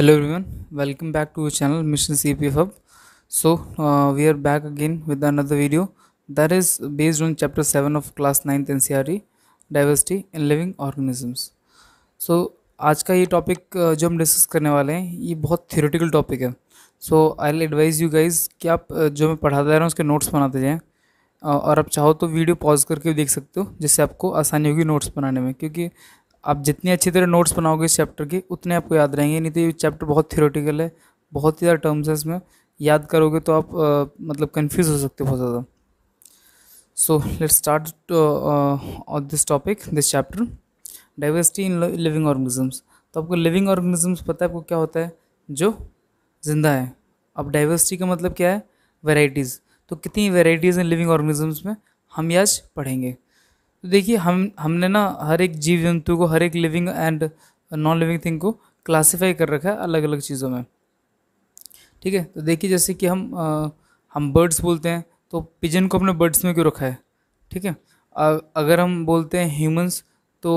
hello everyone welcome back to your channel mission C P F अब so we are back again with another video that is based on chapter seven of class ninth N C R E diversity in living organisms so आज का ये topic uh, जो हम discuss करने वाले हैं ये बहुत थियोरटिकल टॉपिक है so I'll advise you guys कि आप uh, जो मैं पढ़ाता रहा हूँ उसके नोट्स बनाते जाएँ uh, और आप चाहो तो वीडियो पॉज करके भी देख सकते हो जिससे आपको आसानी होगी नोट्स बनाने में क्योंकि आप जितनी अच्छी तरह नोट्स बनाओगे इस चैप्टर की उतने आपको याद रहेंगे नहीं तो ये चैप्टर बहुत थियोरेटिकल है बहुत ही ज़्यादा टर्म्स है इसमें याद करोगे तो आप आ, मतलब कन्फ्यूज हो सकते हो बहुत ज़्यादा so let's start on this topic this chapter diversity in living organisms तो आपको लिविंग ऑर्गेनिजम्स पता है आपको क्या होता है जो ज़िंदा है अब डाइवर्सिटी का मतलब क्या है वेराइटीज़ तो कितनी वेराइटीज़ हैं लिविंग ऑर्गेनिजम्स में हम आज पढ़ेंगे देखिए हम हमने ना हर एक जीव जंतु को हर एक living and non living thing को क्लासिफाई कर रखा है अलग अलग चीज़ों में ठीक है तो देखिए जैसे कि हम आ, हम बर्ड्स बोलते हैं तो पिजन को अपने बर्ड्स में क्यों रखा है ठीक है अगर हम बोलते हैं ह्यूमंस तो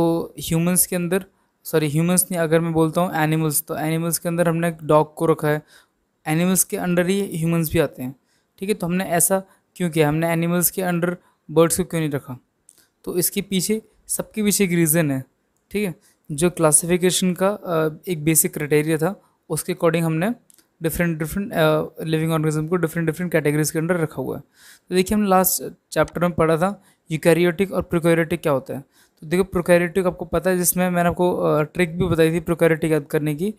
ह्यूमंस के अंदर सॉरी ह्यूमंस नहीं अगर मैं बोलता हूँ एनिमल्स तो एनिमल्स के अंदर हमने डॉग को रखा है एनिमल्स के अंडर ही ह्यूमंस भी आते हैं ठीक है तो हमने ऐसा क्यों किया हमने एनिमल्स के अंडर बर्ड्स को क्यों नहीं रखा तो इसके पीछे सबके पीछे एक रीज़न है ठीक है जो क्लासिफिकेशन का एक बेसिक क्राइटेरिया था उसके अकॉर्डिंग हमने डिफरेंट डिफरेंट लिविंग ऑर्गेनिज्म को डिफरेंट डिफरेंट कैटेगरीज के अंडर रखा हुआ है तो देखिए हम लास्ट चैप्टर में पढ़ा था यूकैरियोटिक और प्रोकैरियोटिक क्या होता है तो देखो प्रोकैरियोटिक आपको पता है जिसमें मैंने आपको ट्रिक भी बताई थी प्रोकैरियोटिक याद करने की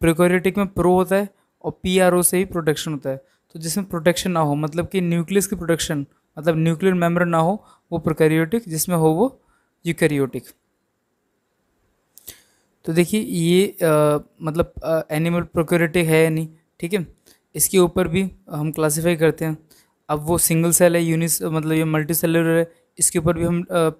प्रोकैरियोटिक में प्रो होता है और पी से ही प्रोटेक्शन होता है तो जिसमें प्रोटेक्शन ना हो मतलब कि न्यूक्लियस की प्रोटेक्शन मतलब न्यूक्लियर मेम्ब्रेन ना हो वो प्रोकैरियोटिक जिसमें हो वो यूकैरियोटिक तो देखिए ये आ, मतलब आ, एनिमल प्रोकैरियोटिक है या नहीं ठीक है इसके ऊपर भी हम क्लासीफाई करते हैं अब वो सिंगल सेल है यूनिस मतलब ये मल्टी सेलर है इसके ऊपर भी हम आ,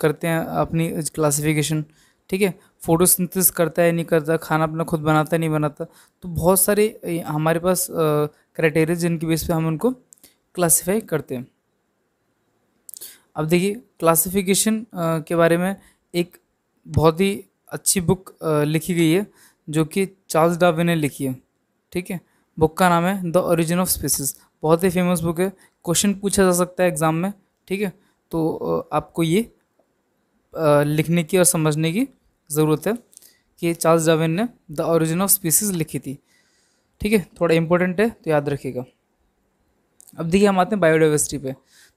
करते हैं अपनी क्लासिफिकेशन ठीक है फोटोसिंथेसिस करता है नहीं करता खाना अपना खुद बनाता नहीं बनाता तो बहुत सारे हमारे पास क्राइटेरिया जिनके बेस पे हम उनको क्लासीफाई करते हैं अब देखिए क्लासिफिकेशन के बारे में एक बहुत ही अच्छी बुक लिखी गई है जो कि चार्ल्स डाबे ने लिखी है ठीक है बुक का नाम है द ओरिजिन ऑफ स्पीसीज बहुत ही फेमस बुक है क्वेश्चन पूछा जा सकता है एग्ज़ाम में ठीक है तो आपको ये लिखने की और समझने की ज़रूरत है कि चार्ल्स डाविन ने द ओरिजिन ऑफ स्पीसीज लिखी थी ठीक है थोड़ा इम्पोर्टेंट है तो याद रखिएगा अब देखिए हम आते हैं बायोडाइवर्सिटी पे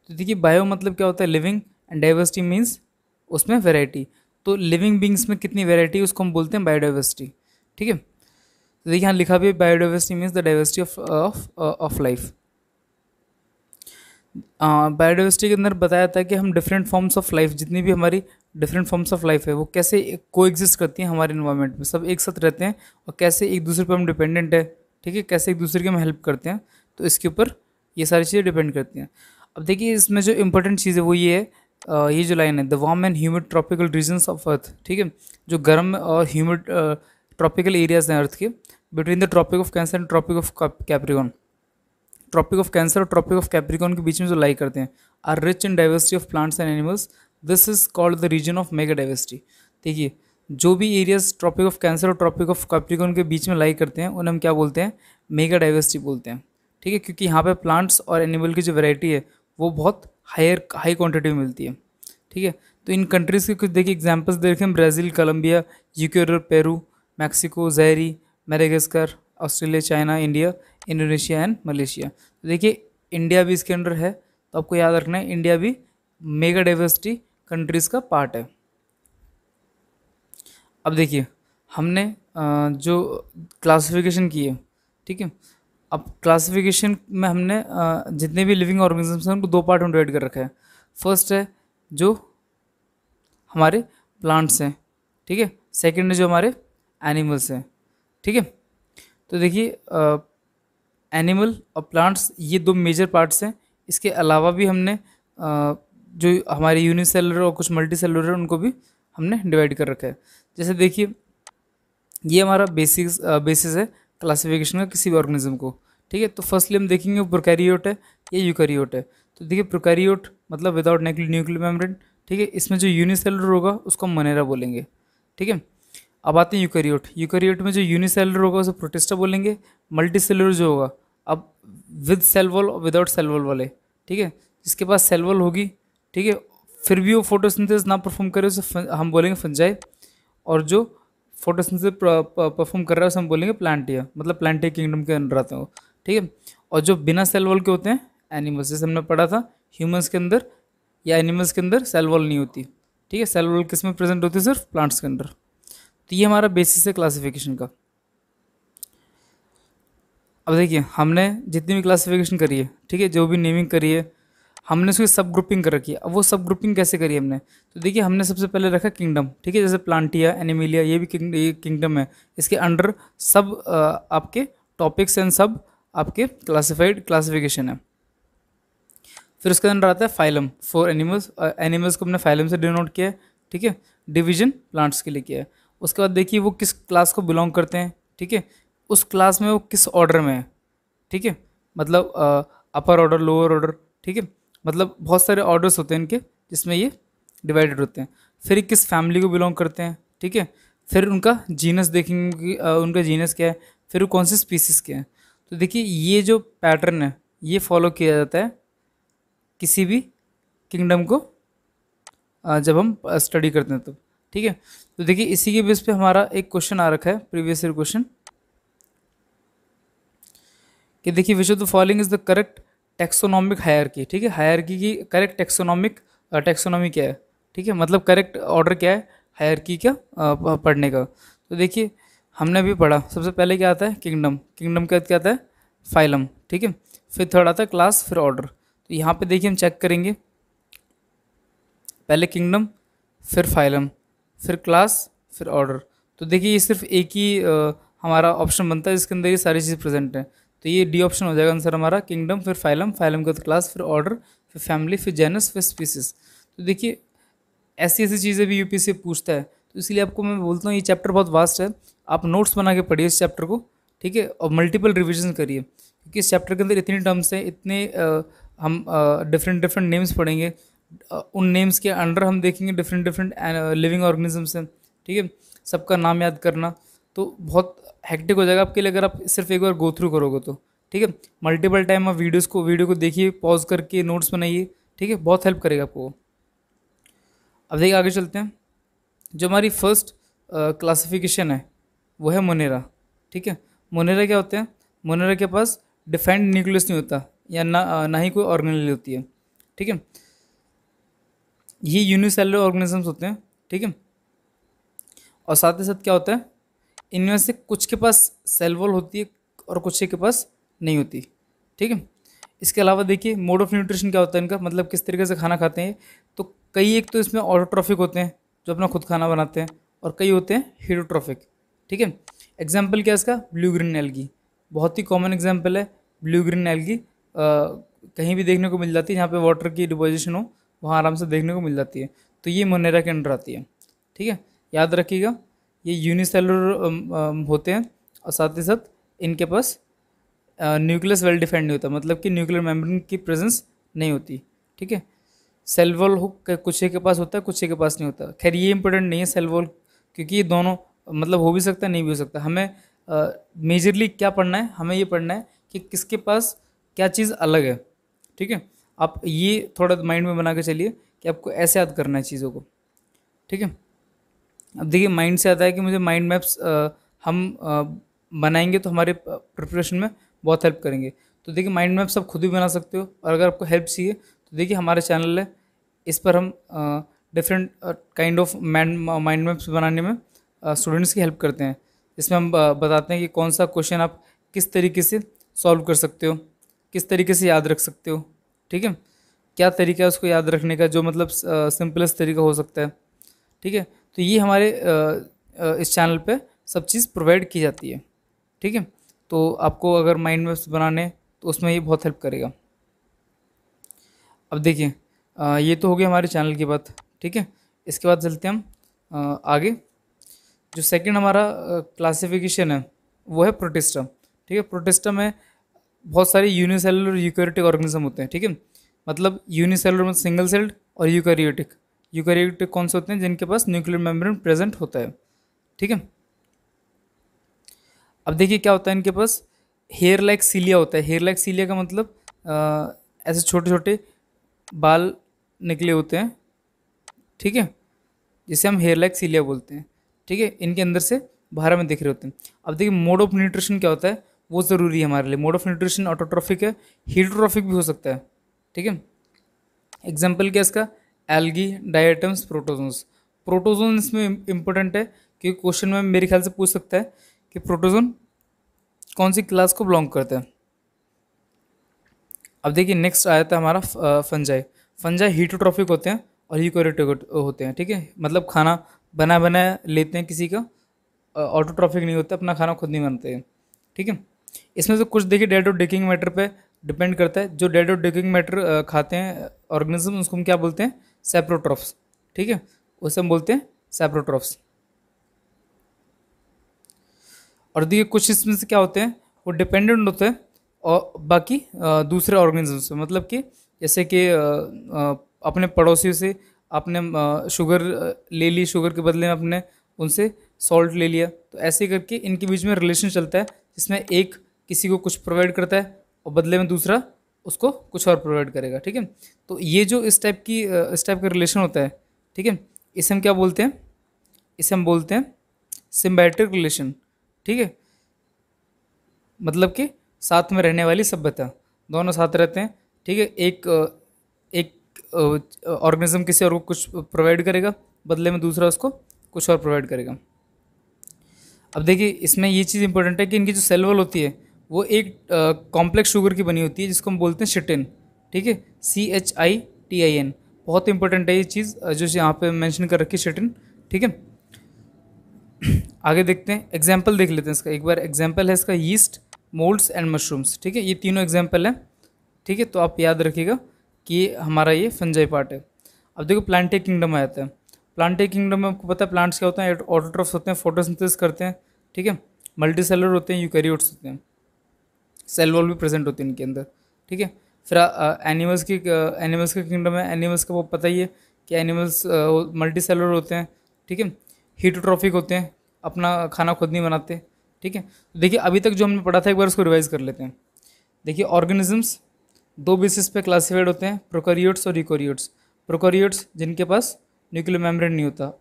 तो देखिए बायो मतलब क्या होता है लिविंग एंड डाइवर्सिटी मीन्स उसमें वेराइटी तो लिविंग बींग्स में कितनी वेराइटी उसको हम बोलते हैं बायोडाइवर्सिटी ठीक है तो देखिए यहाँ लिखा भी है biodiversity means the diversity of of of life biodiversity के अंदर बताया था कि हम डिफरेंट फॉर्म्स ऑफ लाइफ जितनी भी हमारी डिफरेंट फॉर्म्स ऑफ लाइफ है वो कैसे को एग्जिस्ट करती हैं हमारे इन्वायरमेंट में सब एक साथ रहते हैं और कैसे एक दूसरे पर हम डिपेंडेंट है ठीक है कैसे एक दूसरे की हम हेल्प करते हैं तो इसके ऊपर ये सारी चीज़ें डिपेंड करती हैं अब देखिए इसमें जो इम्पोर्टेंट चीज़ है वो ये है ये जो लाइन है the warm and humid tropical regions of earth ठीक है जो गर्म और ह्यूमिड ट्रॉपिकल एरियाज हैं अर्थ के between the tropic of cancer and tropic of capricorn tropic of cancer और ट्रॉपिक ऑफ कैप्रिकॉन के बीच में जो लाई करते हैं are rich in diversity of plants and animals this is called the region of mega diversity देखिए जो भी एरियाज ट्रॉपिक ऑफ कैंसर और ट्रॉपिक ऑफ कैप्रिकॉन के बीच में लाई करते हैं उन्हें हम क्या बोलते हैं मेगा डाइवर्सिटी बोलते हैं ठीक है क्योंकि यहाँ पे प्लांट्स और एनिमल की जो वैरायटी है वो बहुत हायर हाई क्वान्टिटी में मिलती है ठीक है तो इन कंट्रीज़ के कुछ देखिए एग्जाम्पल्स देखें Brazil Colombia Ecuador Peru Mexico Zaire Madagascar Australia China India Indonesia and Malaysia तो देखिए इंडिया भी इसके अंडर है तो आपको याद रखना है इंडिया भी मेगा डाइवर्सिटी कंट्रीज़ का पार्ट है अब देखिए हमने जो क्लासिफिकेशन की है ठीक है अब क्लासिफिकेशन में हमने जितने भी लिविंग ऑर्गेनिजम्स हैं उनको दो पार्ट में डिवाइड कर रखा है फर्स्ट है जो हमारे प्लांट्स हैं ठीक है सेकेंड है जो हमारे एनिमल्स हैं ठीक है तो देखिए एनिमल और प्लांट्स ये दो मेजर पार्ट्स हैं इसके अलावा भी हमने आ, जो हमारे यूनिसेलर और कुछ मल्टी सेलर उनको भी हमने डिवाइड कर रखा है जैसे देखिए ये हमारा बेसिक्स बेसिस है क्लासिफिकेशन का किसी भी ऑर्गेनिज्म को ठीक है तो फर्स्टली हम देखेंगे प्रोकैरियोट है या यूकैरियोट है तो देखिए प्रोकैरियोट मतलब विदाउट न्यूक्लियर मेम्ब्रेन ठीक है इसमें जो यूनिसेलर होगा उसको हम मनेरा बोलेंगे ठीक है अब आते हैं यूकैरियोट यूकैरियोट में जो यूनिसेलर होगा उसे प्रोटेस्टा बोलेंगे मल्टी सेलर जो होगा अब विद वॉल और विदाउट वॉल वाले ठीक है जिसके पास वॉल होगी ठीक है फिर भी वो फोटोसिंथेसिस ना परफॉर्म करे उसे हम बोलेंगे फंजाई और जो फोटोसिंथेसिस परफॉर्म कर रहा है उसे हम बोलेंगे प्लांटिया मतलब प्लांटिया किंगडम के अंदर आते हैं वो ठीक है और जो बिना सेल वॉल के होते हैं एनिमल्स जैसे हमने पढ़ा था ह्यूमन्स के अंदर या एनिमल्स के अंदर सेल वॉल नहीं होती ठीक है सेल वॉल किस में प्रेजेंट होती है सिर्फ प्लांट्स के अंदर तो ये हमारा बेसिस है क्लासिफिकेशन का अब देखिए हमने जितनी भी क्लासिफिकेशन करी है ठीक है जो भी नेमिंग करी है हमने उसकी सब ग्रुपिंग कर रखी है अब वो सब ग्रुपिंग कैसे करी हमने तो देखिए हमने सबसे पहले रखा किंगडम ठीक है जैसे प्लांटिया एनिमिलिया ये भी किंग ये किंगडम है इसके अंडर सब आपके टॉपिक्स एंड सब आपके क्लासिफाइड क्लासिफिकेशन है फिर उसके अंदर आता है फाइलम फॉर एनिमल्स एनिमल्स को हमने फाइलम से डिनोट किया है ठीक है डिवीजन प्लांट्स के लिए किया है उसके बाद देखिए वो किस क्लास को बिलोंग करते हैं ठीक है उस क्लास में वो किस ऑर्डर में है ठीक है मतलब अपर ऑर्डर लोअर ऑर्डर ठीक है मतलब बहुत सारे ऑर्डर्स होते हैं इनके जिसमें ये डिवाइडेड होते हैं फिर किस फैमिली को बिलोंग करते हैं ठीक है फिर उनका जीनस देखेंगे कि उनका जीनस क्या है फिर वो कौन से स्पीसीज़ के हैं तो देखिए ये जो पैटर्न है ये फॉलो किया जाता है किसी भी किंगडम को जब हम स्टडी करते हैं तब तो, ठीक है तो देखिए इसी के बेस पे हमारा एक क्वेश्चन आ रखा है प्रीवियस ईयर क्वेश्चन कि देखिए which of the following is the correct taxonomic hierarchy ठीक है हायर की करेक्ट टेक्सोनॉमिक टेक्सोनॉमी क्या है ठीक है मतलब करेक्ट ऑर्डर क्या है हायर की का पढ़ने का तो देखिए हमने अभी पढ़ा सबसे पहले क्या आता है किंगडम किंगडम के बाद क्या आता है फाइलम ठीक है फिर थर्ड आता है क्लास फिर ऑर्डर तो यहाँ पे देखिए हम चेक करेंगे पहले किंगडम फिर फाइलम फिर क्लास फिर ऑर्डर तो देखिए ये सिर्फ एक ही आ, हमारा ऑप्शन बनता है जिसके अंदर ये सारी चीज़ प्रेजेंट है तो ये डी ऑप्शन हो जाएगा आंसर हमारा किंगडम फिर फाइलम फाइलम के बाद क्लास फिर ऑर्डर फिर फैमिली फिर जेनस फिर स्पीसीज तो देखिए ऐसी ऐसी चीज़ें भी यूपी से पूछता है तो इसलिए आपको मैं बोलता हूँ ये चैप्टर बहुत वास्ट है आप नोट्स बना के पढ़िए इस चैप्टर को ठीक है और मल्टीपल रिविजन करिए क्योंकि इस चैप्टर के अंदर इतने टर्म्स हैं इतने आ, हम डिफरेंट डिफरेंट नेम्स पढ़ेंगे उन नेम्स के अंडर हम देखेंगे डिफरेंट डिफरेंट लिविंग ऑर्गेनिजम्स हैं ठीक है सबका नाम याद करना तो बहुत हैक्टिक हो जाएगा आपके लिए अगर आप सिर्फ एक बार गो थ्रू करोगे तो ठीक है मल्टीपल टाइम आप वीडियोज़ को वीडियो को देखिए पॉज करके नोट्स बनाइए ठीक है बहुत हेल्प करेगा आपको अब देखिए आगे चलते हैं जो हमारी फर्स्ट क्लासिफिकेशन है वो है मोनेरा ठीक है मोनेरा क्या होते हैं मोनेरा के पास डिफेंड न्यूक्लियस नहीं होता या ना ना ही कोई ऑर्गेनल होती है ठीक है ये यूनिसेलर ऑर्गेनिजम्स होते हैं ठीक है और साथ ही साथ क्या होता है इनमें से कुछ के पास सेल वॉल होती है और कुछ के पास नहीं होती ठीक है इसके अलावा देखिए मोड ऑफ न्यूट्रिशन क्या होता है इनका मतलब किस तरीके से खाना खाते हैं तो कई एक तो इसमें ऑटोट्रॉफिक होते हैं जो अपना खुद खाना बनाते हैं और कई होते हैं हीरोट्रॉफिक ठीक है एग्जाम्पल क्या है इसका ब्लू ग्रीन एलगी बहुत ही कॉमन एग्जाम्पल है ब्लू ग्रीन एलगी कहीं भी देखने को मिल जाती है जहाँ पे वाटर की डिपोजिशन हो वहाँ आराम से देखने को मिल जाती है तो ये मोनेरा के अंडर आती है ठीक है याद रखिएगा ये यूनिसेलुलर um, um, होते हैं और साथ ही साथ इनके पास न्यूक्लियस वेल डिफाइंड नहीं होता मतलब कि न्यूक्लियर मेम्ब्रेन की प्रेजेंस नहीं होती ठीक है सेल वॉल कुछ के पास होता है कुछ के पास नहीं होता खैर ये इंपॉर्टेंट नहीं है सेल वॉल क्योंकि ये दोनों मतलब हो भी सकता है नहीं भी हो सकता हमें मेजरली uh, क्या पढ़ना है हमें ये पढ़ना है कि किसके पास क्या चीज़ अलग है ठीक है आप ये थोड़ा माइंड में बना के चलिए कि आपको ऐसे याद करना है चीज़ों को ठीक है अब देखिए माइंड से आता है कि मुझे माइंड मैप्स हम बनाएंगे तो हमारे प्रिपरेशन में बहुत हेल्प करेंगे तो देखिए माइंड मैप्स आप खुद भी बना सकते हो और अगर आपको हेल्प चाहिए तो देखिए हमारा चैनल है इस पर हम different kind of mind maps बनाने में स्टूडेंट्स की हेल्प करते हैं इसमें हम बताते हैं कि कौन सा क्वेश्चन आप किस तरीके से सॉल्व कर सकते हो किस तरीके से याद रख सकते हो ठीक है क्या तरीका है उसको याद रखने का जो मतलब सिंपलेस्ट तरीका हो सकता है ठीक है तो ये हमारे इस चैनल पे सब चीज़ प्रोवाइड की जाती है ठीक है तो आपको अगर माइंड मैप्स बनाने तो उसमें ये बहुत हेल्प करेगा अब देखिए ये तो हो गया हमारे चैनल की बात ठीक है इसके बाद चलते हम आगे जो सेकंड हमारा क्लासिफिकेशन है वो है प्रोटिस्टा ठीक है प्रोटिस्टा में बहुत सारे यूनिसेलुलर यूक्योरेटिक ऑर्गेनिज्म होते हैं ठीक है मतलब यूनिसेलुलर में सिंगल सेल्ड और यूकोरियोटिक यूकैरियोटिक कौन से होते हैं जिनके पास न्यूक्लियर मेम्ब्रेन प्रेजेंट होता है ठीक है अब देखिए क्या होता है इनके पास हेयर लाइक सीलिया होता है हेयर लाइक सीलिया का मतलब आ, ऐसे छोटे छोटे बाल निकले होते हैं ठीक है जिसे हम हेयर लाइक सीलिया बोलते हैं ठीक है इनके अंदर से बाहर में दिख रहे होते हैं अब देखिए मोड ऑफ न्यूट्रिशन क्या होता है वो ज़रूरी है हमारे लिए मोड ऑफ न्यूट्रिशन ऑटोट्रॉफिक है हीटोट्रॉफिक भी हो सकता है ठीक है एग्जाम्पल क्या इसका एल्गी डायटम्स प्रोटोजोन्स प्रोटोजोन इसमें इंपॉर्टेंट है क्योंकि क्वेश्चन में मेरे ख्याल से पूछ सकता है कि प्रोटोजोन कौन सी क्लास को बिलोंग करते हैं अब देखिए नेक्स्ट आया था हमारा फंजाई फंजाई हीटोट्रॉफिक होते हैं और यूकोरेटिक होते हैं ठीक है मतलब खाना बना बना लेते हैं किसी का ऑटोट्रॉफिक नहीं होता अपना खाना खुद नहीं बनाते हैं ठीक है इसमें से कुछ देखिए डेड और डेकिंग मैटर पे डिपेंड करता है जो डेड और डेकिंग मैटर खाते हैं ऑर्गेनिज्म उसको हम क्या बोलते हैं सेप्रोट्रॉफ्स ठीक है उसे हम बोलते हैं सेप्रोट्रॉफ्स और देखिए कुछ इसमें से क्या होते हैं वो डिपेंडेंट होते हैं और बाकी दूसरे ऑर्गेनिज्म से मतलब कि जैसे कि अपने पड़ोसी से आपने शुगर ले ली शुगर के बदले में आपने उनसे सॉल्ट ले लिया तो ऐसे करके इनके बीच में रिलेशन चलता है जिसमें एक किसी को कुछ प्रोवाइड करता है और बदले में दूसरा उसको कुछ और प्रोवाइड करेगा ठीक है तो ये जो इस टाइप की इस टाइप का रिलेशन होता है ठीक है इसे हम क्या बोलते हैं इसे हम बोलते हैं सिम्बैटिक रिलेशन ठीक है मतलब कि साथ में रहने वाली सभ्यता दोनों साथ रहते हैं ठीक है एक एक ऑर्गेनिज्म किसी और को कुछ प्रोवाइड करेगा बदले में दूसरा उसको कुछ और प्रोवाइड करेगा अब देखिए इसमें ये चीज़ इंपॉर्टेंट है कि इनकी जो सेल वॉल होती है वो एक कॉम्प्लेक्स शुगर की बनी होती है जिसको हम बोलते हैं शिटिन ठीक है C H I T I N बहुत इंपॉर्टेंट है ये चीज़ जो यहाँ पे मेंशन कर रखी शिटिन ठीक है आगे देखते हैं एग्जाम्पल देख लेते हैं इसका एक बार एग्जाम्पल है इसका यीस्ट मोल्ड्स एंड मशरूम्स ठीक है ये तीनों एग्जाम्पल हैं ठीक है तो आप याद रखिएगा कि हमारा ये फंजाई पार्ट है अब देखो प्लांटे किंगडम में आता है प्लांटे किंगडम में आपको पता है प्लांट्स क्या होते हैं ऑटोट्रॉफ्स होते हैं फोटोसिंथेसिस करते हैं ठीक है मल्टी सेलर होते हैं यूकैरियोट्स होते हैं सेल वॉल भी प्रेजेंट होती है इनके अंदर ठीक है फिर एनिमल्स की एनिमल्स के किंगडम है एनिमल्स का वो पता ही है कि एनिमल्स मल्टी सेलर होते हैं ठीक है हीटोट्रॉफिक होते हैं अपना खाना खुद नहीं बनाते ठीक है देखिए अभी तक जो हमने पढ़ा था एक बार उसको रिवाइज़ कर लेते हैं देखिए ऑर्गेनिजम्स दो बेसिस पे क्लासिफाइड होते हैं प्रोकैरियोट्स और रिकोरियोट्स प्रोकैरियोट्स जिनके पास न्यूक्लियर मेम्ब्रेन नहीं होता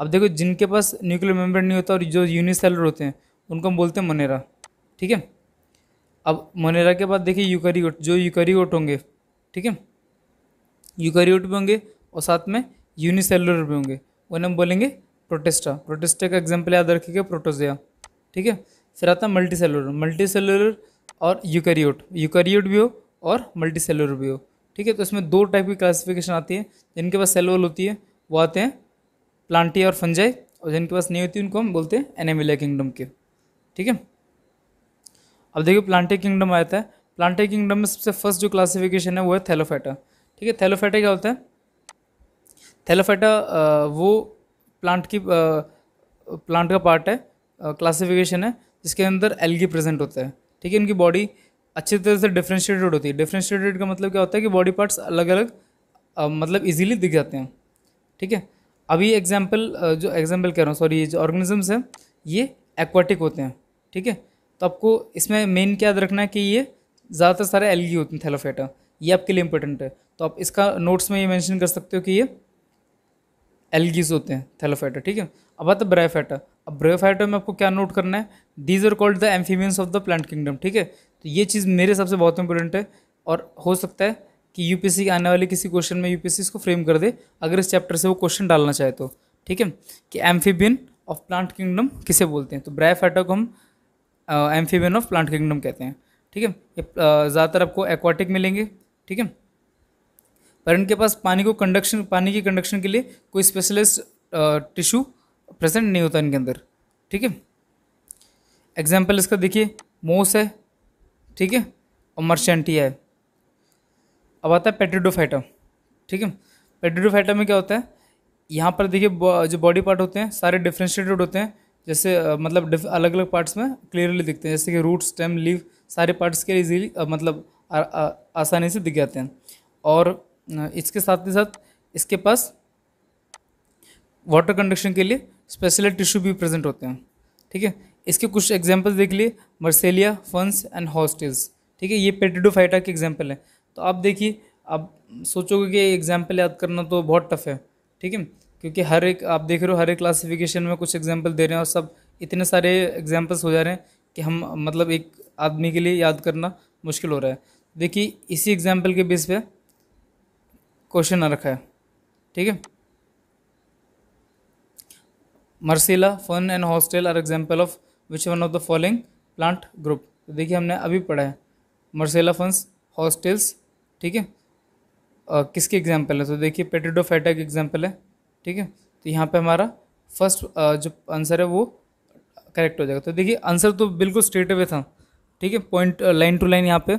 अब देखो जिनके पास न्यूक्लियर मेम्ब्रेन नहीं होता और जो यूनिसेलर होते हैं उनको हम बोलते हैं मनेरा ठीक है अब मोनेरा के बाद देखिए यूकैरियोट जो यूकैरियोट होंगे ठीक है यूकैरियोट भी होंगे और साथ में यूनिसेलुलर भी होंगे उन्हें हम बोलेंगे प्रोटेस्टा प्रोटेस्टा का एग्जाम्पल याद रखिएगा प्रोटोजिया ठीक है फिर आता है मल्टी सेलुलर मल्टी सेलुलर और यूकैरियोट यूकैरियोट भी हो और मल्टी सेलुलर भी हो ठीक है तो इसमें दो टाइप की क्लासिफिकेशन आती है जिनके पास सेलवल होती है वो आते हैं प्लांटी और फंजाई और जिनके पास नहीं होती उनको हम बोलते हैं एनिमिला किंगडम के ठीक है अब देखिए प्लांटे किंगडम आया था प्लांटे किंगडम में सबसे फर्स्ट जो क्लासिफिकेशन है वो है थैलोफेटा ठीक है थैलोफेटा क्या होता है थैलोफेटा वो प्लांट की प्लांट का पार्ट है क्लासिफिकेशन है जिसके अंदर एल्गी प्रेजेंट होता है ठीक है इनकी बॉडी अच्छी तरह से डिफ्रेंशिएटेड होती है डिफ्रेंशिएटेड का मतलब क्या होता है कि बॉडी पार्ट्स अलग अलग मतलब इजीली दिख जाते हैं ठीक है अभी एग्जाम्पल जो एग्जाम्पल कह रहा हूँ सॉरी जो ऑर्गेनिजम्स हैं ये एक्वाटिक होते हैं ठीक है तो आपको इसमें मेन क्या याद रखना है कि ये ज़्यादातर सारे एलगी होते हैं थैलोफेटा ये आपके लिए इंपॉर्टेंट है तो आप इसका नोट्स में ये मेंशन कर सकते हो कि ये एलगीज होते हैं थैलोफेटा ठीक है अब आता है ब्रायोफेटा अब ब्रायोफेटा में आपको क्या नोट करना है these are called the amphibians of the plant kingdom ठीक है तो ये चीज़ मेरे हिसाब से बहुत इंपॉर्टेंट है और हो सकता है कि यूपीएससी आने वाले किसी क्वेश्चन में यूपीएससी इसको फ्रेम कर दे अगर इस चैप्टर से वो क्वेश्चन डालना चाहे तो ठीक है कि एम्फीबियन ऑफ प्लांट किंगडम किसे बोलते हैं तो ब्रायोफेटा को हम एम्फीबियन ऑफ प्लांट किंगडम कहते हैं ठीक है ज़्यादातर आपको एक्वाटिक मिलेंगे ठीक है पर इनके पास पानी को कंडक्शन पानी की कंडक्शन के लिए कोई स्पेशलिस्ट टिश्यू प्रेजेंट नहीं होता इनके अंदर ठीक है एग्जाम्पल इसका देखिए मोस है ठीक है और मर्चेंटिया है अब आता है पेट्रीडोफाइटा ठीक है पेट्रीडोफाइटा में क्या होता है यहाँ पर देखिए जो बॉडी पार्ट होते हैं सारे डिफ्रेंशिएटेड होते हैं जैसे मतलब अलग अलग पार्ट्स में क्लियरली दिखते हैं जैसे कि रूट स्टेम लीव सारे पार्ट्स के इजीली मतलब आ, आ, आसानी से दिख जाते हैं और इसके साथ ही साथ इसके पास वाटर कंडक्शन के लिए स्पेशल टिश्यू भी प्रेजेंट होते हैं ठीक है इसके कुछ एग्जाम्पल्स देख लिए मर्सेलिया फंस एंड हॉस्टेल्स ठीक है ये पेटिडोफाइटा के एग्जाम्पल है तो आप देखिए आप सोचोगे कि एग्जाम्पल याद करना तो बहुत टफ है ठीक है क्योंकि हर एक आप देख रहे हो हर एक क्लासिफिकेशन में कुछ एग्जाम्पल दे रहे हैं और सब इतने सारे एग्जाम्पल्स हो जा रहे हैं कि हम मतलब एक आदमी के लिए याद करना मुश्किल हो रहा है देखिए इसी एग्जाम्पल के बेस पे क्वेश्चन आ रखा है ठीक है Marsilea fern and horsetail are example of which one of the following plant group तो देखिए हमने अभी पढ़ा है मर्सेला फंस हॉस्टेल्स ठीक है किसके एग्जाम्पल है तो देखिए पेटेडोफेटा के एग्जाम्पल है ठीक है तो यहाँ पे हमारा फर्स्ट जो आंसर है वो करेक्ट हो जाएगा तो देखिए आंसर तो बिल्कुल स्ट्रेट अवे था ठीक है पॉइंट लाइन टू लाइन यहाँ पे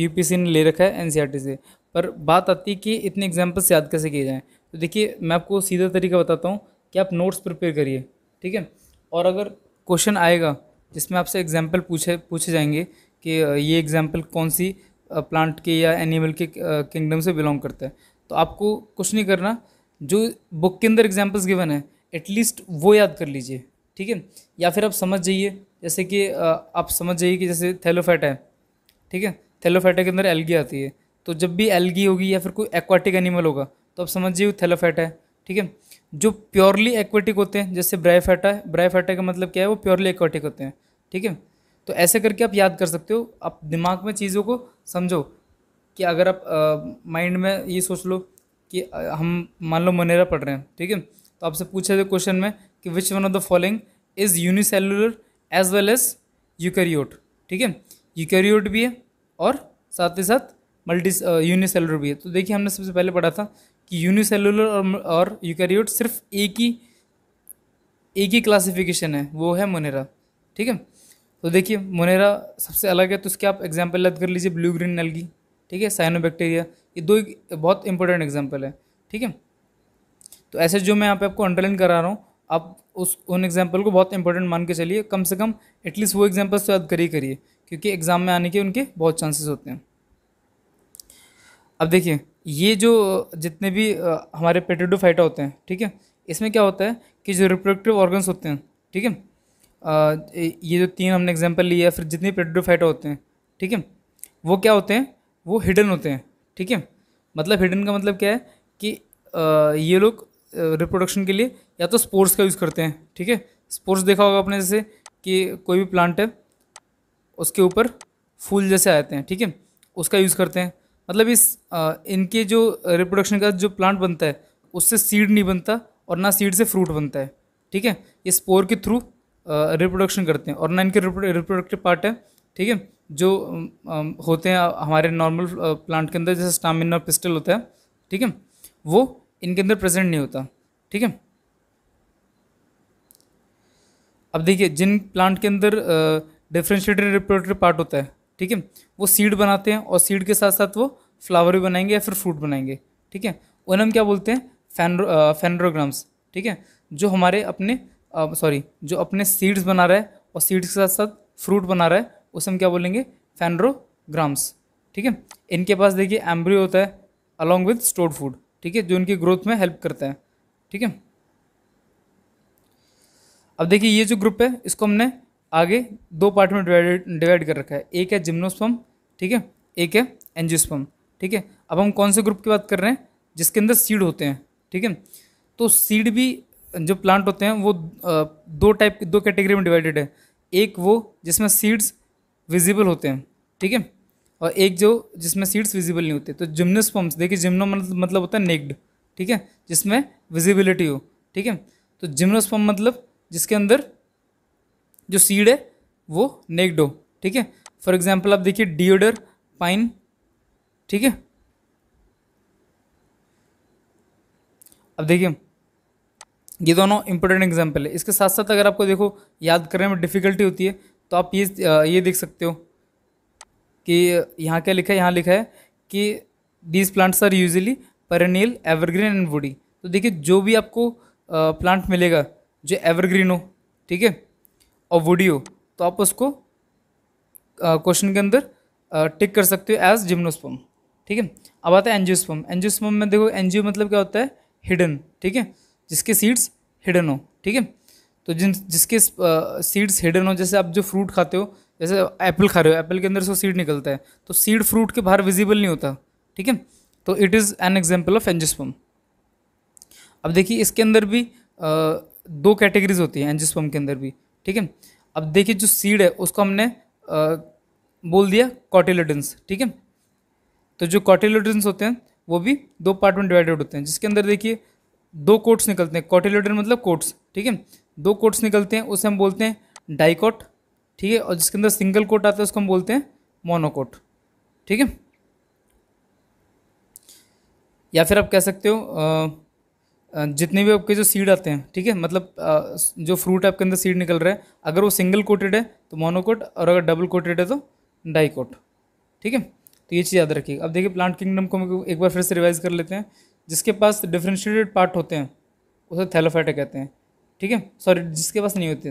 यूपीसी ने ले रखा है एनसीईआरटी से e पर बात आती है कि इतने एग्जाम्पल्स याद कैसे किए जाएँ तो देखिए मैं आपको सीधा तरीका बताता हूँ कि आप नोट्स प्रिपेयर करिए ठीक है और अगर क्वेश्चन आएगा जिसमें आपसे एग्जाम्पल पूछे पूछे जाएंगे कि ये एग्जाम्पल कौन सी प्लांट के या एनिमल के किंगडम से बिलोंग करता है तो आपको कुछ नहीं करना जो बुक के अंदर एग्जाम्पल्स गिवन है एटलीस्ट वो याद कर लीजिए ठीक है या फिर आप समझ जाइए जैसे कि आप समझ जाइए कि जैसे थैलोफेटा है ठीक है थैलोफेटा के अंदर एल्गी आती है तो जब भी एलगी होगी या फिर कोई एक्वाटिक एनिमल होगा तो आप समझ जाइए थैलोफेटा है ठीक है जो प्योरली एक्वाटिक होते हैं जैसे ब्रायफेटा है ब्रायफेटा का मतलब क्या है वो प्योरली एक्वाटिक होते हैं ठीक है तो ऐसे करके आप याद कर सकते हो आप दिमाग में चीज़ों को समझो कि अगर आप माइंड में ये सोच लो कि हम मान लो मोनेरा पढ़ रहे हैं ठीक है तो आपसे पूछे थे क्वेश्चन में कि which one of the following is unicellular as well as eukaryote ठीक है यूकैरियोट भी है और साथ ही साथ मल्टी यूनिसेलुलर भी है तो देखिए हमने सबसे पहले पढ़ा था कि यूनिसेलुलर और और यूकैरियोट सिर्फ एक ही एक ही क्लासिफिकेशन है वो है मोनेरा ठीक है तो देखिए मोनेरा सबसे अलग है तो उसके आप एग्जाम्पल याद कर लीजिए ब्लू ग्रीन नलगी ठीक है साइनोबैक्टीरिया ये दो बहुत इंपॉर्टेंट एग्जाम्पल है ठीक है तो ऐसे जो मैं यहाँ पे आपको अंडरलाइन करा रहा हूँ आप उस उन एग्जाम्पल को बहुत इंपॉर्टेंट मान के चलिए कम से कम एटलीस्ट वो एग्जाम्पल्स तो याद करिए करिए क्योंकि एग्ज़ाम में आने के उनके बहुत चांसेस होते हैं अब देखिए ये जो जितने भी हमारे पेटेडो फाइटा होते हैं ठीक है इसमें क्या होता है कि जो रिप्रोडक्टिव ऑर्गन्स होते हैं ठीक है ये जो तीन हमने एग्जाम्पल लिए या फिर जितने पेटेडो फाइटा होते हैं ठीक है वो क्या होते हैं वो हिडन होते हैं ठीक है मतलब हिडन का मतलब क्या है कि आ, ये लोग रिप्रोडक्शन के लिए या तो स्पोर्ट्स का यूज़ करते हैं ठीक है स्पोर्ट्स देखा होगा अपने जैसे कि कोई भी प्लांट है उसके ऊपर फूल जैसे आते हैं ठीक है उसका यूज़ करते हैं मतलब इस आ, इनके जो रिप्रोडक्शन का जो प्लांट बनता है उससे सीड नहीं बनता और ना सीड से फ्रूट बनता है ठीक है ये स्पोर के थ्रू रिप्रोडक्शन करते हैं और ना इनके रिप्रोडक्टिव पार्ट है ठीक है जो होते हैं हमारे नॉर्मल प्लांट के अंदर जैसे स्टामिना और पिस्टल होता है ठीक है वो इनके अंदर प्रेजेंट नहीं होता ठीक है अब देखिए जिन प्लांट के अंदर डिफ्रेंशिएटेड रिपोर्टरी पार्ट होता है ठीक है वो सीड बनाते हैं और सीड के साथ साथ वो फ्लावर भी बनाएंगे या फिर फ्रूट बनाएंगे ठीक है उन्हें हम क्या बोलते हैं फैनरो फैनरोग्राम्स ठीक है जो हमारे अपने सॉरी जो अपने सीड्स बना रहा है और सीड्स के साथ साथ फ्रूट बना रहा है उसे हम क्या बोलेंगे फैनरोग्राम्स ठीक है इनके पास देखिए एम्ब्रियो होता है अलॉन्ग विद स्टोर्ड फूड ठीक है जो इनकी ग्रोथ में हेल्प करता है ठीक है अब देखिए ये जो ग्रुप है इसको हमने आगे दो पार्ट में डिवाइड कर रखा है एक है जिम्नोस्पम ठीक है एक है एनजियोस्पम ठीक है अब हम कौन से ग्रुप की बात कर रहे हैं जिसके अंदर सीड होते हैं ठीक है तो सीड भी जो प्लांट होते हैं वो दो टाइप दो कैटेगरी में डिवाइडेड है एक वो जिसमें सीड्स विजिबल होते हैं ठीक है और एक जो जिसमें सीड्स विजिबल नहीं होते तो जिम्नोस्पम्स देखिए जिम्नो मतलब होता है नेक्ड ठीक है जिसमें विजिबिलिटी हो ठीक है तो जिम्नोस्पम मतलब जिसके अंदर जो सीड है वो नेक्ड हो ठीक है फॉर एग्जाम्पल आप देखिए डिओडर पाइन ठीक है अब देखिए ये दोनों इंपॉर्टेंट एग्जाम्पल है इसके साथ साथ अगर आपको देखो याद करने में डिफ़िकल्टी होती है तो आप ये ये देख सकते हो कि यहाँ क्या लिखा है यहाँ लिखा है कि these plants are usually perennial evergreen and woody तो देखिए जो भी आपको प्लांट मिलेगा जो एवरग्रीन हो ठीक है और वुडी हो तो आप उसको क्वेश्चन के अंदर टिक कर सकते हो एज जिम्नोस्पम ठीक है अब आता है एनजियोस्पम एनजियोस्पम में देखो एनजीओ मतलब क्या होता है हिडन ठीक है जिसके सीड्स हिडन हो ठीक है तो जिन जिसके सीड्स हिडन हो जैसे आप जो फ्रूट खाते हो जैसे एप्पल खा रहे हो एप्पल के अंदर से सीड निकलता है तो सीड फ्रूट के बाहर विजिबल नहीं होता ठीक है तो it is an example of angiosperm अब देखिए इसके अंदर भी आ, दो कैटेगरीज होती हैं एंजिस्पम के अंदर भी ठीक है अब देखिए जो सीड है उसको हमने आ, बोल दिया कॉटिलेडन्स ठीक है तो जो कॉटिलोडेंस होते हैं वो भी दो पार्ट में डिवाइडेड होते हैं जिसके अंदर देखिए दो कोट्स निकलते हैं कॉटिलेडन मतलब कोट्स ठीक है दो कोट्स निकलते हैं उसे हम बोलते हैं डाइकोट ठीक है और जिसके अंदर सिंगल कोट आता है उसको हम बोलते हैं मोनोकोट ठीक है या फिर आप कह सकते हो जितने भी आपके जो सीड आते हैं ठीक है मतलब जो फ्रूट आपके अंदर सीड निकल रहा है अगर वो सिंगल कोटेड है तो मोनोकोट और अगर डबल कोटेड है तो डाइकोट ठीक है तो ये चीज़ याद रखिएगा अब देखिए प्लांट किंगडम को एक बार फिर से रिवाइज कर लेते हैं जिसके पास डिफ्रेंशिएटेड पार्ट होते हैं उसे थैलोफाइटा कहते हैं ठीक है सॉरी जिसके पास नहीं होते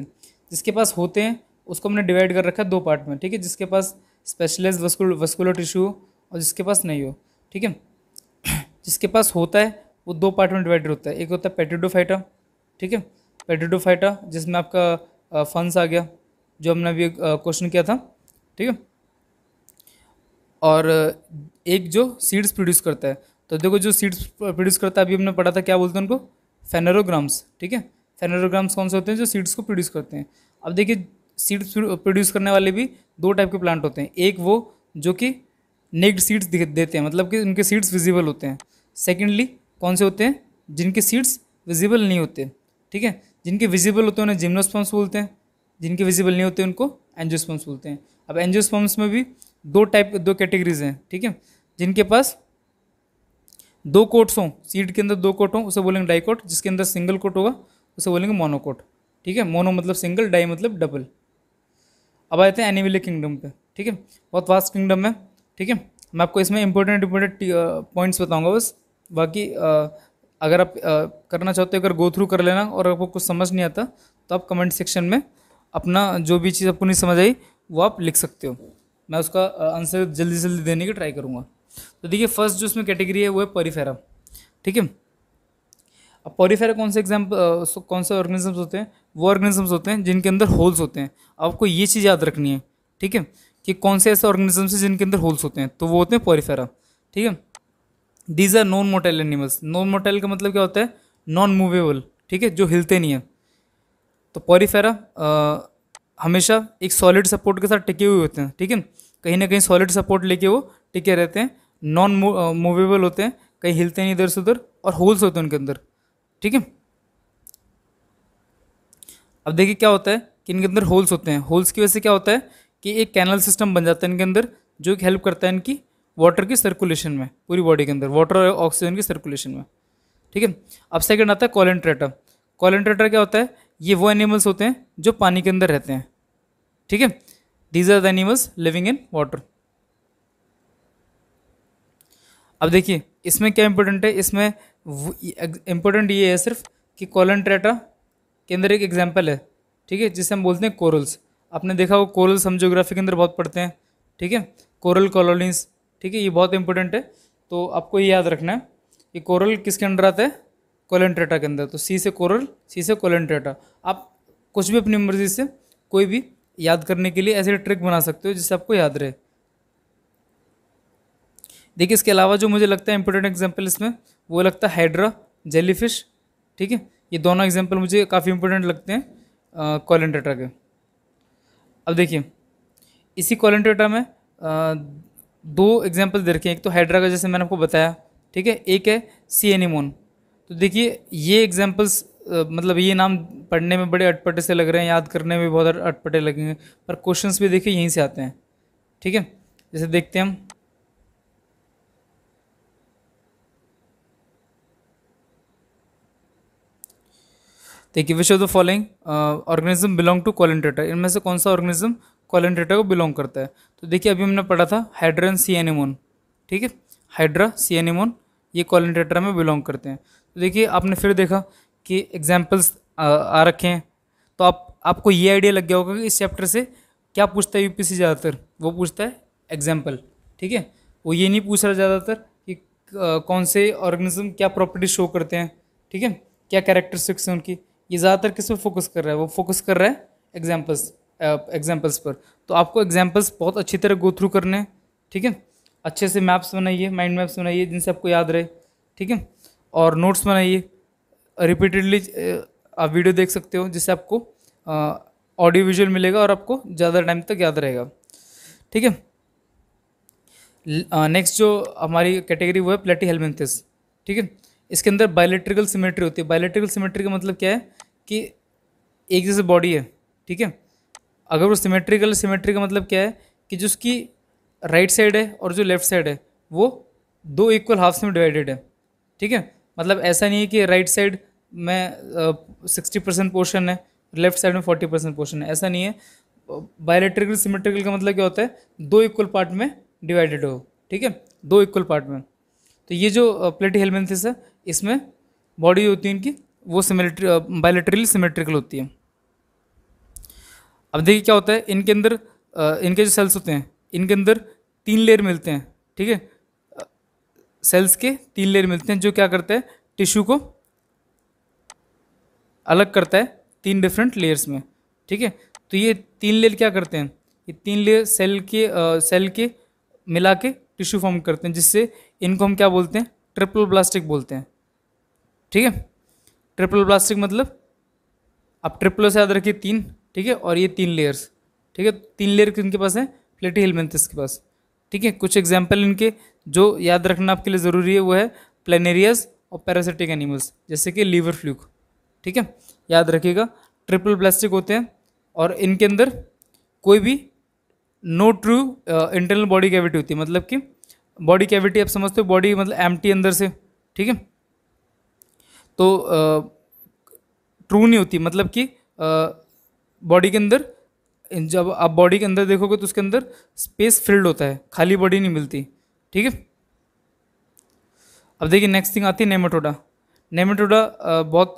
जिसके पास होते हैं उसको हमने डिवाइड कर रखा है दो पार्ट में ठीक है जिसके पास स्पेशलाइज वस्कुलर वस्कुलर टिश्यू और जिसके पास नहीं हो ठीक है जिसके पास होता है वो दो पार्ट में डिवाइडेड होता है एक होता है पेटिडोफाइटा ठीक है पेटिडोफाइटा जिसमें आपका फंस आ गया जो हमने अभी क्वेश्चन किया था ठीक है और एक जो सीड्स प्रोड्यूस करता है तो देखो जो सीड्स प्रोड्यूस करता है अभी हमने पढ़ा था क्या बोलते हैं उनको फेनरोग्राम्स ठीक है फेनोग्राम्स कौन से होते हैं जो सीड्स को प्रोड्यूस करते हैं अब देखिए सीड्स प्रोड्यूस करने वाले भी दो टाइप के प्लांट होते हैं एक वो जो कि नेक्ड सीड्स देते हैं मतलब कि उनके सीड्स विजिबल होते हैं सेकेंडली कौन से होते हैं जिनके सीड्स विजिबल नहीं होते ठीक है जिनके विजिबल होते हैं उन्हें जिम्नोस्पम्स बोलते हैं जिनके विजिबल नहीं होते उनको एनजियोस्पम्स बोलते हैं अब एनजियोस्पम्स में भी दो टाइप दो कैटेगरीज हैं ठीक है जिनके पास दो कोट्स हों सीड के अंदर दो कोट हों उसे बोलेंगे डाईकोट जिसके अंदर सिंगल कोट होगा उसे बोलेंगे मोनोकोट ठीक है मोनो मतलब सिंगल डाई मतलब डबल अब आते हैं एनिमिले किंगडम पे ठीक है बहुत वास्ट किंगडम है ठीक है मैं आपको इसमें इंपॉर्टेंट इंपॉर्टेंट पॉइंट्स बताऊंगा बस बाकी uh, अगर आप uh, करना चाहते हो अगर गो थ्रू कर लेना और आपको कुछ समझ नहीं आता तो आप कमेंट सेक्शन में अपना जो भी चीज़ आपको नहीं समझ आई वो आप लिख सकते हो मैं उसका आंसर uh, जल्दी जल्दी देने की ट्राई करूँगा तो देखिए फर्स्ट जो उसमें कैटेगरी है वो है परिफेरा ठीक है अब पॉरीफेरा कौन से एग्जाम्पल कौन से ऑर्गेनिजम्स होते हैं वो ऑर्गेनिजम्स होते हैं जिनके अंदर होल्स होते हैं आपको ये चीज़ याद रखनी है ठीक है कि कौन से ऐसे ऑर्गेनिजम्स हैं जिनके अंदर होल्स होते हैं तो वो होते हैं पॉरीफेरा ठीक है these are non motile animals non motile का मतलब क्या होता है नॉन मूवेबल ठीक है जो हिलते नहीं हैं तो पॉरीफेरा हमेशा एक सॉलिड सपोर्ट के साथ टिके हुए होते हैं ठीक है कहीं ना कहीं सॉलिड सपोर्ट लेके वो टिके रहते हैं नॉन मूवेबल होते हैं कहीं हिलते नहीं इधर से उधर और होल्स होते हैं उनके अंदर ठीक है अब देखिए क्या होता है कि इनके अंदर होल्स होते हैं होल्स की वजह से क्या होता है कि एक कैनल सिस्टम बन जाता है इनके अंदर जो कि हेल्प करता है इनकी वाटर की सर्कुलेशन में पूरी बॉडी के अंदर वाटर और ऑक्सीजन की सर्कुलेशन में ठीक है अब सेकंड आता है कॉलेंट्रेटर कॉलेंट्रेटर क्या होता है ये वो एनिमल्स होते हैं जो पानी के अंदर रहते हैं ठीक है these are the animals living in water अब देखिए इसमें क्या इंपॉर्टेंट है इसमें इम्पोर्टेंट ये है सिर्फ कि कॉलन ट्रेटा के अंदर एक एग्जाम्पल है ठीक है जिसे हम बोलते हैं कोरल्स आपने देखा वो कोरल्स हम जोग्राफी के अंदर बहुत पढ़ते हैं ठीक है कोरल कॉलोनीज ठीक है ये बहुत इंपॉर्टेंट है तो आपको ये याद रखना है ये कोरल किसके अंदर आता है कोलेंट्रेटा के अंदर तो सी से कोरल सी से कोलेंट्रेटा आप कुछ भी अपनी मर्जी से कोई भी याद करने के लिए ऐसे ट्रिक बना सकते हो जिससे आपको याद रहे देखिए इसके अलावा जो मुझे लगता है इंपॉर्टेंट एग्जाम्पल इसमें वो लगता है हाइड्रा जेलीफिश ठीक है ये दोनों एग्जाम्पल मुझे काफ़ी इंपॉर्टेंट लगते हैं कॉलेंटेटा के अब देखिए इसी कॉलेंटेटा में आ, दो एग्जाम्पल दे रखे हैं एक तो हाइड्रा का जैसे मैंने आपको बताया ठीक है एक है सी एनिमोन तो देखिए ये एग्जाम्पल्स मतलब ये नाम पढ़ने में बड़े अटपटे से लग रहे हैं याद करने में बहुत अटपटे लगेंगे पर क्वेश्चंस भी देखिए यहीं से आते हैं ठीक है जैसे देखते हैं हम देखिए which of the following organism belong to coelenterata इनमें से कौन सा ऑर्गेनिज्म क्वालेंटेटर को बिलोंग करता है तो देखिए अभी हमने पढ़ा था हाइड्रन सी एनिमोन ठीक है हाइड्रा सी एनिमोन ये कॉलेंट्रेटर में बिलोंग करते हैं तो देखिए आपने फिर देखा कि एग्जाम्पल्स आ रखे हैं तो आप आपको ये आइडिया लग गया होगा कि इस चैप्टर से क्या पूछता है यूपीसी ज़्यादातर वो पूछता है एग्जाम्पल ठीक है वो ये नहीं पूछ रहा ज़्यादातर कि कौन से ऑर्गेनिज्म क्या प्रॉपर्टी शो करते हैं ठीक है क्या कैरेक्टरिस्टिक्स हैं उनकी ये ज़्यादातर किस पर फोकस कर रहा है वो फोकस कर रहा है एग्जाम्पल्स एग्जाम्पल्स uh, पर तो आपको एग्जाम्पल्स बहुत अच्छी तरह गो थ्रू करने हैं ठीक है अच्छे से मैप्स बनाइए माइंड मैप्स बनाइए जिनसे आपको याद रहे ठीक है और नोट्स बनाइए रिपीटेडली uh, आप वीडियो देख सकते हो जिससे आपको ऑडियो uh, विजुअल मिलेगा और आपको ज़्यादा टाइम तक याद रहेगा ठीक है नेक्स्ट जो हमारी कैटेगरी वो है प्लेटी हेलमेंथिस ठीक है इसके अंदर बायोलेट्रिकल सिमेट्री होती है बायोलेट्रिकल सिमेट्री का मतलब क्या है कि एक जैसे बॉडी है ठीक है अगर वो सिमेट्रिकल सिमेट्री का मतलब क्या है कि जो उसकी राइट साइड है और जो लेफ्ट साइड है वो दो इक्वल हाफ्स में डिवाइडेड है ठीक है मतलब ऐसा नहीं है कि राइट साइड में सिक्सटी परसेंट पोर्शन है लेफ्ट साइड में फोर्टी परसेंट पोर्शन है ऐसा नहीं है बायोलेट्रिकल सिमेट्रिकल का मतलब क्या होता है दो इक्वल पार्ट में डिवाइडेड हो ठीक है दो इक्वल पार्ट में तो ये जो प्लेटी हेलमेंथिस है इसमें बॉडी होती है इनकी वो सिमेट्री बायोलेट्रिकली सिमेट्रिकल होती है अब देखिए क्या होता है इनके अंदर इनके जो सेल्स होते हैं इनके अंदर तीन लेयर मिलते हैं ठीक है सेल्स के तीन लेयर मिलते हैं जो क्या करते हैं टिश्यू को अलग करता है तीन डिफरेंट लेयर्स में ठीक है तो ये तीन लेयर क्या करते हैं ये तीन लेयर सेल के आ, सेल के मिला के टिश्यू फॉर्म करते हैं जिससे इनको हम क्या बोलते हैं ट्रिपल ब्लास्टिक बोलते हैं ठीक है ट्रिपल ब्लास्टिक मतलब आप ट्रिपलों से याद रखिए तीन ठीक है और ये तीन लेयर्स ठीक है तीन लेयर किनके पास है प्लेटी हेलमेंथिस के पास ठीक है कुछ एग्जाम्पल इनके जो याद रखना आपके लिए ज़रूरी है वो है प्लेनेरियस और पैरासिटिक एनिमल्स जैसे कि लीवर फ्लूक ठीक है याद रखिएगा ट्रिपल ब्लास्टिक होते हैं और इनके अंदर कोई भी no true internal body cavity होती है मतलब कि बॉडी कैविटी आप समझते हो बॉडी मतलब एम अंदर से ठीक है तो ट्रू uh, नहीं होती मतलब कि बॉडी uh, के अंदर जब आप बॉडी के अंदर देखोगे तो उसके अंदर स्पेस फिल्ड होता है खाली बॉडी नहीं मिलती ठीक है अब देखिए नेक्स्ट थिंग आती है नेमेटोडा नेमेटोडा uh, बहुत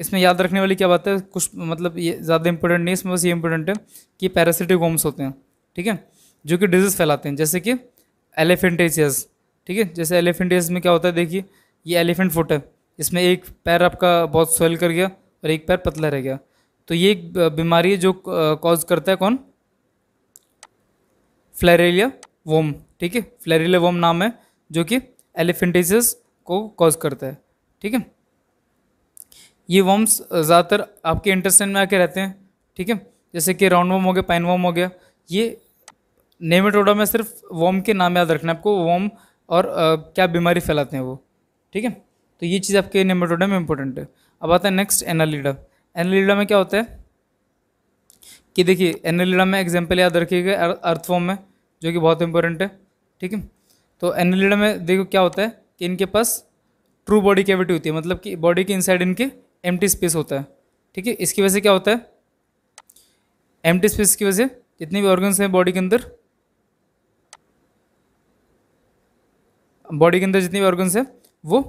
इसमें याद रखने वाली क्या बात है कुछ मतलब ये ज़्यादा इंपॉर्टेंट नहीं इसमें बस ये इंपॉर्टेंट है कि पैरासिटिकोम्स होते हैं ठीक है जो कि डिजीज़ फैलाते हैं जैसे कि एलिफेंटेसियस ठीक है जैसे एलिफेंटेसियस में क्या होता है देखिए ये एलिफेंट फुट है इसमें एक पैर आपका बहुत स्वेल कर गया और एक पैर पतला रह गया तो ये एक बीमारी है जो कॉज करता है कौन फ्लैरेलिया वोम ठीक है फ्लैरेलिया वोम नाम है जो कि एलिफेंटेसियस को कॉज करता है ठीक है ये वम्स ज़्यादातर आपके इंटेस्टाइन में आके रहते हैं ठीक है जैसे कि राउंड वम हो गया पैन वम हो गया ये नेमेटोडा में सिर्फ वॉम के नाम याद रखना है आपको वॉम और आ, क्या बीमारी फैलाते हैं वो ठीक है तो ये चीज़ आपके नेमेटोडा में इंपॉर्टेंट है अब आता है नेक्स्ट एनालीडा एनालीडा में क्या होता है कि देखिए एनालीडा में एग्जाम्पल याद रखिएगा अर्थवॉम में जो कि बहुत इंपॉर्टेंट है ठीक है तो एनालीडा में देखो क्या होता है कि इनके पास ट्रू बॉडी कैविटी होती है मतलब कि बॉडी के इनसाइड इनके एम स्पेस होता है ठीक है इसकी वजह से क्या होता है एम स्पेस की वजह से जितने भी ऑर्गन्स हैं बॉडी के अंदर बॉडी के अंदर जितने भी ऑर्गन्स हैं वो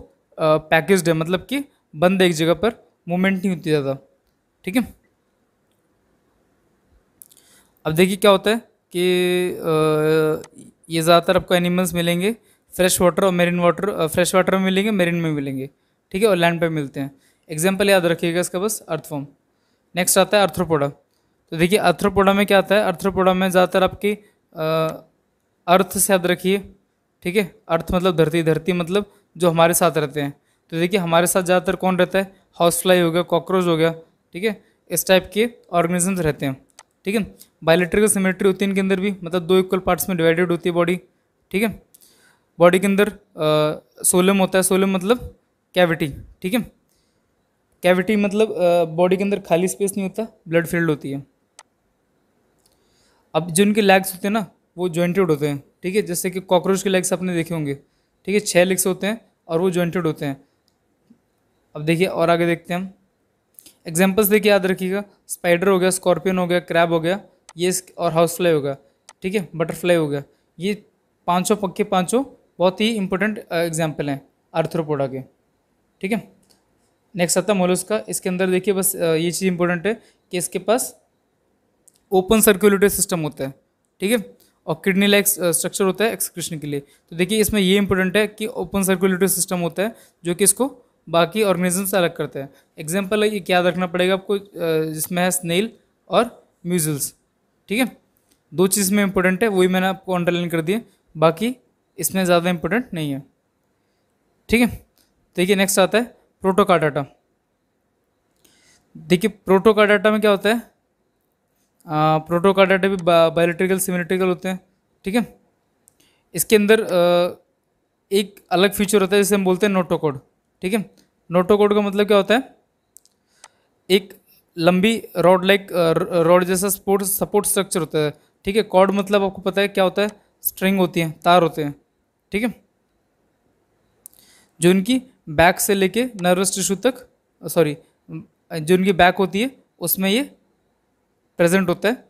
पैकेज है मतलब कि बंद एक जगह पर मूवमेंट नहीं होती ज़्यादा ठीक है अब देखिए क्या होता है कि ये ज़्यादातर आपको एनिमल्स मिलेंगे फ्रेश वाटर और मेरीन वाटर फ्रेश वाटर में मिलेंगे मेरीन में मिलेंगे ठीक है और लैंड पे मिलते हैं एग्जाम्पल याद रखिएगा इसका बस अर्थफॉर्म नेक्स्ट आता है अर्थ्रोपोडा तो देखिए अर्थ्रोपोडा में क्या आता है अर्थ्रोपोडा में ज़्यादातर आपकी अर्थ से याद रखिए ठीक है अर्थ मतलब धरती धरती मतलब जो हमारे साथ रहते हैं तो देखिए हमारे साथ ज़्यादातर कौन रहता है हाउस फ्लाई हो गया कॉकरोच हो गया ठीक है इस टाइप के ऑर्गेनिजम्स रहते हैं ठीक है बायोलेट्रिकल सिमेट्री होती है इनके अंदर भी मतलब दो इक्वल पार्ट्स में डिवाइडेड होती है बॉडी ठीक है बॉडी के अंदर सोलम होता है सोलम मतलब कैविटी ठीक है कैविटी मतलब बॉडी के अंदर खाली स्पेस नहीं होता ब्लड फील्ड होती है अब जो उनके लेग्स होते हैं ना वो जॉइंटेड होते हैं ठीक है जैसे कि कॉकरोच के लेग्स आपने देखे होंगे ठीक है छः लेग्स होते हैं और वो जॉइंटेड होते हैं अब देखिए और आगे देखते हैं हम एग्जाम्पल्स देखिए याद रखिएगा स्पाइडर हो गया स्कॉर्पियन हो गया क्रैब हो गया ये और हाउस फ्लाई हो गया ठीक है बटरफ्लाई हो गया ये पाँचों पक्के पाँचों बहुत ही इंपॉर्टेंट एग्जाम्पल हैं अर्थरोपोडा के ठीक है नेक्स्ट आता है मोलस्क का इसके अंदर देखिए बस ये चीज़ इंपॉर्टेंट है कि इसके पास ओपन सर्कुलेटरी सिस्टम होता है ठीक है और किडनी लाइक स्ट्रक्चर होता है एक्सक्रीशन के लिए तो देखिए इसमें ये इंपॉर्टेंट है कि ओपन सर्कुलेटरी सिस्टम होता है जो कि इसको बाकी ऑर्गेनिज्म से अलग करता है एग्जाम्पल ये क्या रखना पड़ेगा आपको जिसमें है स्नेल और म्यूजल्स ठीक है दो चीज़ में इंपॉर्टेंट है वही मैंने आपको अंडरलाइन कर दिए बाकी इसमें ज़्यादा इंपॉर्टेंट नहीं है ठीक है देखिए नेक्स्ट आता है प्रोटो डाटा देखिए प्रोटो डाटा में क्या होता है आ, डाटा भी बायोलिट्रिकल सिमेट्रिकल होते हैं ठीक है इसके अंदर एक अलग फीचर होता है जिसे हम बोलते हैं नोटोकोड ठीक है नोटो कोड का मतलब क्या होता है एक लंबी रॉड लाइक रॉड जैसा सपोर्ट सपोर्ट स्ट्रक्चर होता है ठीक है कॉर्ड मतलब आपको पता है क्या होता है स्ट्रिंग होती है तार होते हैं ठीक है जो इनकी बैक से लेके नर्वस टिश्यू तक सॉरी जो इनकी बैक होती है उसमें ये प्रेजेंट होता है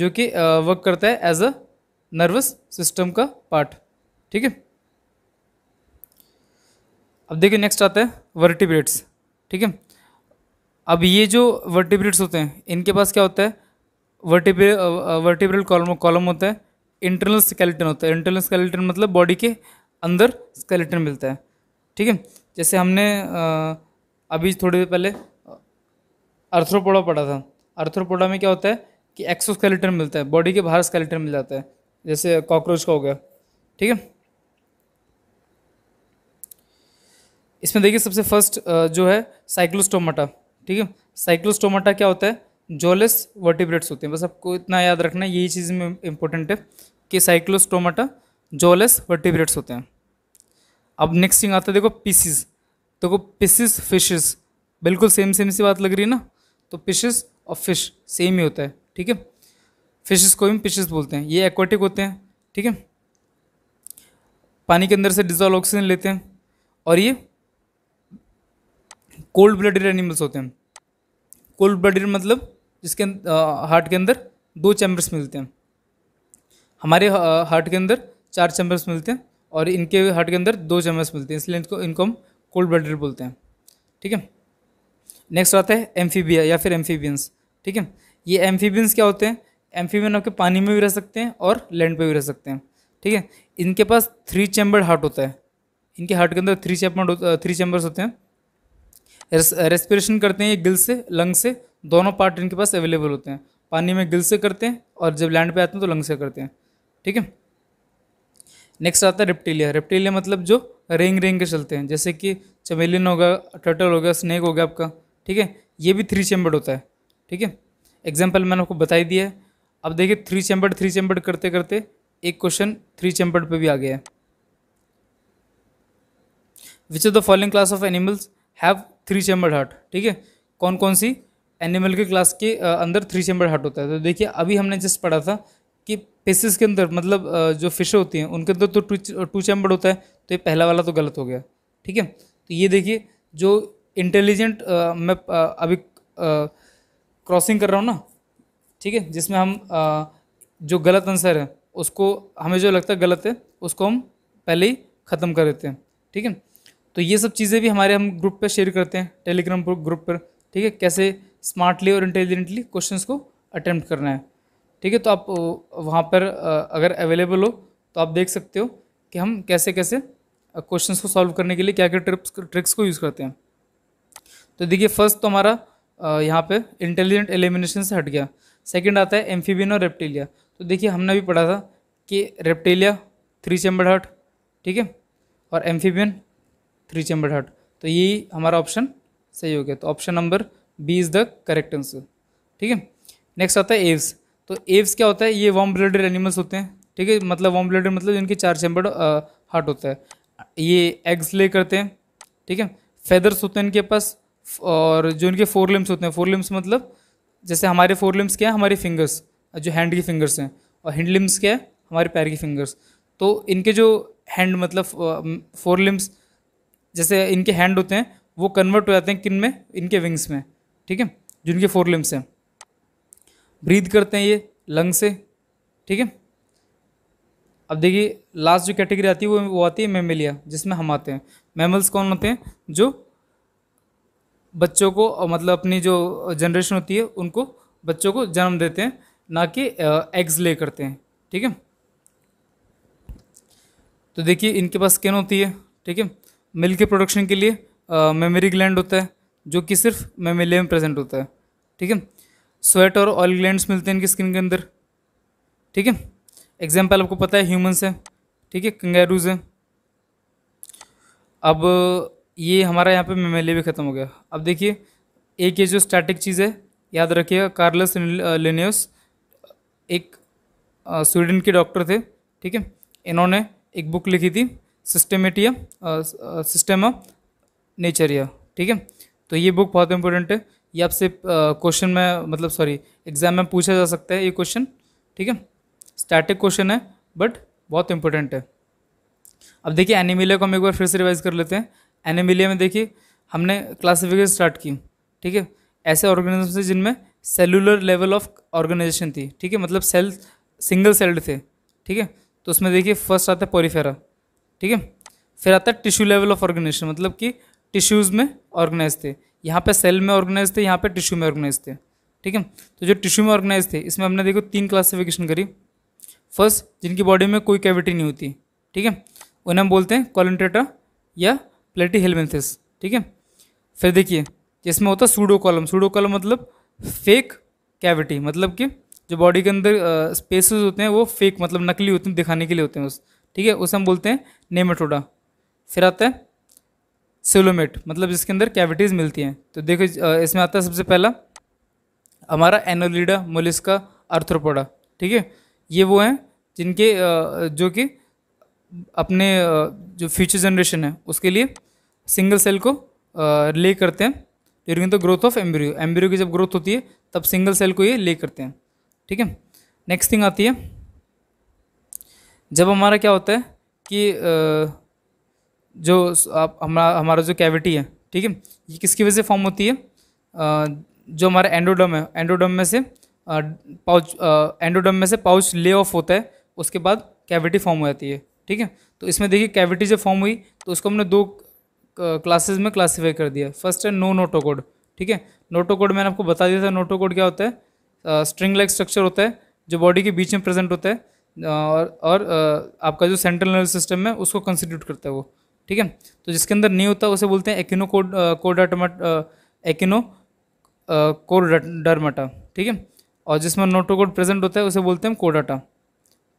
जो कि वर्क करता है एज अ नर्वस सिस्टम का पार्ट ठीक है अब देखिए नेक्स्ट आता है वर्टिब्रेट्स ठीक है अब ये जो वर्टिब्रेट्स होते हैं इनके पास क्या होता है वर्टिब्रे वर्टिब्रल कॉलम कॉलम होता है इंटरनल स्केलेटन होता है इंटरनल स्केलेटन मतलब बॉडी के अंदर स्केलेटन मिलता है ठीक है जैसे हमने अभी थोड़ी देर पहले अर्थ्रोपोडा पढ़ा था अर्थ्रोपोडा में क्या होता है कि एक्सोस्केलेटन मिलता है बॉडी के बाहर स्केलेटन मिल जाता है जैसे कॉकरोच का हो गया ठीक है इसमें देखिए सबसे फर्स्ट जो है साइक्लोस्टोमाटा ठीक है साइक्लोस्टोमाटा क्या होता है जोलेस वर्टिब्रेट्स होते हैं बस आपको इतना याद रखना है यही चीज़ में इम्पोर्टेंट है कि साइक्लोस्टोमाटा जोलेस वर्टिब्रेट्स होते हैं अब नेक्स्ट थिंग आता है देखो पीसीस देखो पीसीस फिशेस बिल्कुल सेम सेम सी बात लग रही है ना तो पिशेस और फिश सेम ही होता है ठीक है फिशेस को भी पिशेस बोलते हैं ये एक्वाटिक होते हैं ठीक है पानी के अंदर से डिजॉल ऑक्सीजन लेते हैं और ये कोल्ड ब्लडेड एनिमल्स होते हैं कोल्ड ब्लडेड मतलब जिसके हार्ट अं-, के अंदर दो चैम्बर्स मिलते हैं हमारे हार्ट के अंदर चार चैम्बर्स मिलते हैं और इनके हार्ट के अंदर दो चम्मच मिलते हैं इसलिए इनको इनको हम कोल्ड ब्लडेड बोलते हैं ठीक है नेक्स्ट आता है एम्फीबिया या फिर एम्फीबियंस ठीक है ये एम्फीबियंस क्या होते हैं एम्फीबियन आपके पानी में भी रह सकते हैं और लैंड पर भी रह सकते हैं ठीक है इनके पास थ्री चैम्बर्ड हार्ट होता है इनके हार्ट के अंदर थ्री चैम्बर थ्री चैम्बर्स होते हैं रेस्पिरेशन करते हैं ये गिल से लंग से दोनों पार्ट इनके पास अवेलेबल होते हैं पानी में गिल से करते हैं और जब लैंड पे आते हैं तो लंग से करते हैं ठीक है नेक्स्ट आता है रेप्टिलिया रेप्टिलिया मतलब जो रेंग रेंग के चलते हैं जैसे कि चमेलिन होगा टर्टल होगा हो गया आपका ठीक है ये भी थ्री चैम्बर्ड होता है ठीक है एग्जाम्पल मैंने आपको बताई दिया है अब देखिए थ्री चैम्बर्ड थ्री चैम्बर्ड करते करते एक क्वेश्चन थ्री चैम्बर्ड पर भी आ गया है which of the following class of animals have three chambered heart ठीक है कौन कौन सी एनिमल के क्लास के अंदर थ्री चैम्बर्ड हार्ट होता है तो देखिए अभी हमने जस्ट पढ़ा था कि फिशेस के अंदर मतलब जो फिशें होती हैं उनके अंदर तो टू टू चैम्बर होता है तो ये पहला वाला तो गलत हो गया ठीक है तो ये देखिए जो इंटेलिजेंट मैं आ, अभी क्रॉसिंग कर रहा हूँ ना ठीक है जिसमें हम आ, जो गलत आंसर है उसको हमें जो लगता है गलत है उसको हम पहले ही ख़त्म कर देते हैं ठीक है तो ये सब चीज़ें भी हमारे हम ग्रुप पर शेयर करते हैं टेलीग्राम ग्रुप पर ठीक है कैसे स्मार्टली और इंटेलिजेंटली क्वेश्चंस को अटैम्प्ट करना है ठीक है तो आप वहाँ पर अगर अवेलेबल हो तो आप देख सकते हो कि हम कैसे कैसे क्वेश्चंस को सॉल्व करने के लिए क्या क्या ट्रिप्स ट्रिक्स को यूज़ करते हैं तो देखिए फर्स्ट तो हमारा यहाँ पे इंटेलिजेंट एलिमिनेशन से हट गया सेकंड आता है एम्फीबिन और रेप्टेलिया तो देखिए हमने भी पढ़ा था कि रेप्टेलिया थ्री चैम्बर हार्ट ठीक है और एम्फीबियन थ्री चैम्बर हार्ट तो ये हमारा ऑप्शन सही हो गया तो option number B is the correct answer ठीक है नेक्स्ट आता है एव्स तो एव्स क्या होता है ये वॉम ब्लडेड एनिमल्स होते हैं ठीक है मतलब वॉम ब्लडेड मतलब इनके चार चैम्बर्ड हार्ट होता है ये एग्स ले करते हैं ठीक है फेदर्स होते हैं इनके पास और जो इनके फोर लिम्स होते हैं फोर लिम्स मतलब जैसे हमारे फोर लिम्स क्या है हमारे फिंगर्स जो हैंड की फिंगर्स हैं और हैंड लिम्स क्या है हमारे पैर की फिंगर्स तो इनके जो हैंड मतलब फोर लिम्स जैसे इनके हैंड होते हैं वो कन्वर्ट हो जाते हैं किन में इनके विंग्स में ठीक है जिनके फोर लिम्स हैं ब्रीद करते हैं ये लंग से ठीक है अब देखिए लास्ट जो कैटेगरी आती है वो वो आती है मेमेलिया जिसमें हम आते हैं मेमल्स कौन होते हैं जो बच्चों को मतलब अपनी जो जनरेशन होती है उनको बच्चों को जन्म देते हैं ना कि एग्स ले करते हैं ठीक है तो देखिए इनके पास स्किन होती है ठीक है मिल्क के प्रोडक्शन के लिए मेमोरी ग्लैंड होता है जो कि सिर्फ मेमेलिया में प्रेजेंट होता है ठीक है स्वेट और ऑयल ग्लैंड्स मिलते हैं इनकी स्किन के अंदर ठीक है एग्जाम्पल आपको पता है ह्यूमन्स है ठीक है कंगेरूज है अब ये हमारा यहाँ पे मेमेलिया भी ख़त्म हो गया अब देखिए एक ये जो स्टैटिक चीज़ है याद रखिएगा कार्लस लेनेस एक स्वीडन के डॉक्टर थे ठीक है इन्होंने एक बुक लिखी थी सिस्टमेटिया सिस्टम ऑफ नेचरिया ठीक है तो ये बुक बहुत इंपॉर्टेंट है ये आपसे क्वेश्चन में मतलब सॉरी एग्जाम में पूछा जा सकता है ये क्वेश्चन ठीक है स्टैटिक क्वेश्चन है बट बहुत इंपॉर्टेंट है अब देखिए एनिमिलिया को हम एक बार फिर से रिवाइज कर लेते हैं एनिमिलिया में देखिए हमने क्लासिफिकेशन स्टार्ट की ठीक है ऐसे ऑर्गेनिज्म थे जिनमें सेलुलर लेवल ऑफ ऑर्गेनाइजेशन थी ठीक है मतलब सेल सिंगल सेल्ड थे ठीक है तो उसमें देखिए फर्स्ट आता है पोरीफेरा ठीक है फिर आता है टिश्यू लेवल ऑफ ऑर्गेनाइजेशन मतलब कि टिश्यूज़ में ऑर्गेनाइज थे यहाँ पे सेल में ऑर्गेनाइज थे यहाँ पे टिश्यू में ऑर्गेनाइज थे ठीक है तो जो टिश्यू में ऑर्गेनाइज थे इसमें हमने देखो तीन क्लासिफिकेशन करी फर्स्ट जिनकी बॉडी में कोई कैविटी नहीं होती ठीक है उन्हें हम बोलते हैं कॉलेंट्रेटा या प्लेटी हेलमेंथिस ठीक है फिर देखिए जिसमें होता है सूडो कॉलम सूडो कॉलम मतलब फेक कैविटी मतलब कि जो बॉडी के अंदर स्पेसेस होते हैं वो फेक मतलब नकली होते हैं दिखाने के लिए होते हैं उस ठीक है उसे हम बोलते हैं नेमेटोडा फिर आता है सिलोमेट मतलब जिसके अंदर कैविटीज़ मिलती हैं तो देखो इसमें आता है सबसे पहला हमारा एनोलिडा मोलिस्का अर्थ्रोपोडा ठीक है ये वो हैं जिनके जो कि अपने जो फ्यूचर जनरेशन है उसके लिए सिंगल सेल को ले करते हैं during the growth of embryo embryo की जब ग्रोथ होती है तब सिंगल सेल को ये ले करते हैं ठीक है नेक्स्ट थिंग आती है जब हमारा क्या होता है कि जो आप हमारा हमारा जो कैविटी है ठीक है ये किसकी वजह से फॉर्म होती है आ, जो हमारा एंडोडम है एंडोडम में से आ, पाउच एंडोडम में से पाउच ले ऑफ होता है उसके बाद कैविटी फॉर्म हो जाती है ठीक है तो इसमें देखिए कैविटी जब फॉर्म हुई तो उसको हमने दो क्लासेस में क्लासीफाई कर दिया फर्स्ट है नो नोटोकोड ठीक है नोटोकोड मैंने आपको बता दिया था नोटोकोड क्या होता है स्ट्रिंग लाइक स्ट्रक्चर होता है जो बॉडी के बीच में प्रेजेंट होता है और और आपका जो सेंट्रल नर्वस सिस्टम है उसको कंस्टिट्यूट करता है वो ठीक है तो जिसके अंदर नहीं होता उसे बोलते हैं एक्नो कोडाटमट एक्नो कोडरमाटा ठीक है और जिसमें नोटोकोड प्रेजेंट होता है उसे बोलते हैं कोडाटा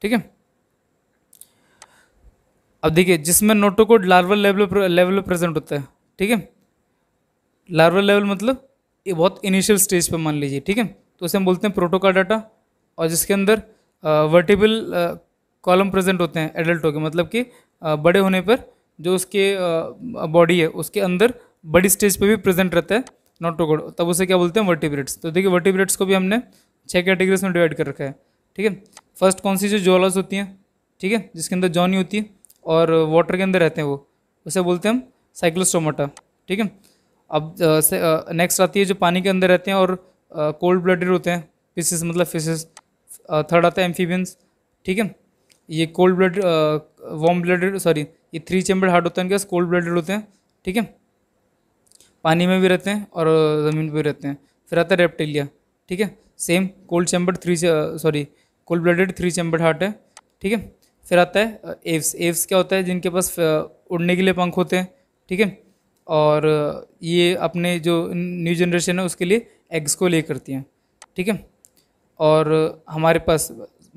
ठीक है अब देखिए जिसमें notochord larval level level present होता है ठीक है लार्वल लेवल मतलब ये बहुत इनिशियल स्टेज पर मान लीजिए ठीक है तो उसे हम बोलते हैं डाटा और जिसके अंदर वर्टिबल कॉलम प्रेजेंट होते हैं एडल्ट के मतलब कि uh, बड़े होने पर जो उसके बॉडी है उसके अंदर बड़ी स्टेज पे भी प्रेजेंट रहता है नोटोकोड तब उसे क्या बोलते हैं वर्टिब्रेट्स तो देखिए वर्टिब्रेट्स को भी हमने छः कैटेगरीज में डिवाइड कर रखा है ठीक है फर्स्ट कौन सी जो जोलॉज होती हैं ठीक है जिसके अंदर जॉनी होती है और वाटर के अंदर रहते हैं वो उसे बोलते हैं हम साइक्लोस्टोमाटा ठीक है अब नेक्स्ट आती है जो पानी के अंदर रहते हैं और कोल्ड ब्लडेड होते हैं फिशेस मतलब फिशेस थर्ड आता है एम्फीबियंस ठीक है ये cold blood warm blooded sorry ये थ्री चैम्बर हार्ट होता है इनके कोल्ड ब्लडेड होते हैं ठीक है पानी में भी रहते हैं और ज़मीन पर भी रहते हैं फिर आता है रेप्टेलिया ठीक है same cold chamber three sorry cold blooded three chamber heart है ठीक है फिर आता है एव्स एव्स क्या होता है जिनके पास उड़ने के लिए पंख होते हैं ठीक है और ये अपने जो न्यू जनरेशन है उसके लिए एग्स को ले करती हैं ठीक है और हमारे पास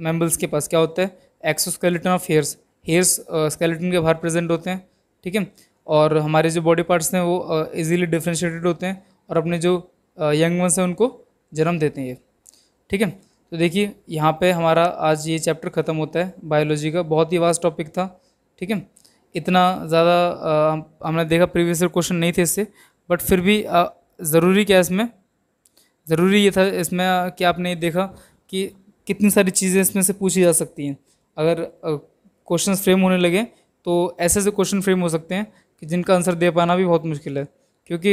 मेम्बल्स के पास क्या होता है exoskeleton of hairs hairs skeleton uh, के बाहर प्रेजेंट होते हैं ठीक है और हमारे जो बॉडी पार्ट्स हैं वो इजीली uh, डिफ्रेंशिएटेड होते हैं और अपने जो यंग uh, वंस हैं उनको जन्म देते हैं ये ठीक है तो देखिए यहाँ पे हमारा आज ये चैप्टर ख़त्म होता है बायोलॉजी का बहुत ही वास्ट टॉपिक था ठीक है इतना ज़्यादा हमने देखा प्रीवियस ईयर क्वेश्चन नहीं थे इससे बट फिर भी ज़रूरी क्या इसमें ज़रूरी ये था इसमें कि आपने देखा कि कितनी सारी चीज़ें इसमें से पूछी जा सकती हैं अगर क्वेश्चन फ्रेम होने लगे तो ऐसे ऐसे क्वेश्चन फ्रेम हो सकते हैं कि जिनका आंसर दे पाना भी बहुत मुश्किल है क्योंकि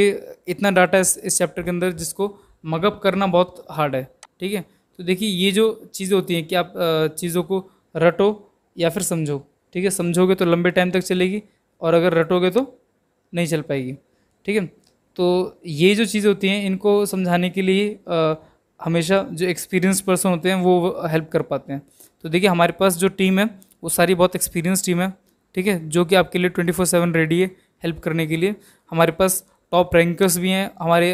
इतना डाटा इस इस चैप्टर के अंदर जिसको मगअप करना बहुत हार्ड है ठीक है तो देखिए ये जो चीज़ें होती हैं कि आप चीज़ों को रटो या फिर समझो ठीक है समझोगे तो लंबे टाइम तक चलेगी और अगर रटोगे तो नहीं चल पाएगी ठीक है तो ये जो चीज़ें होती हैं इनको समझाने के लिए आ, हमेशा जो एक्सपीरियंस पर्सन होते हैं वो हेल्प कर पाते हैं तो देखिए हमारे पास जो टीम है वो सारी बहुत एक्सपीरियंस टीम है ठीक है जो कि आपके लिए ट्वेंटी फोर सेवन रेडी है हेल्प करने के लिए हमारे पास टॉप रैंकर्स भी हैं हमारे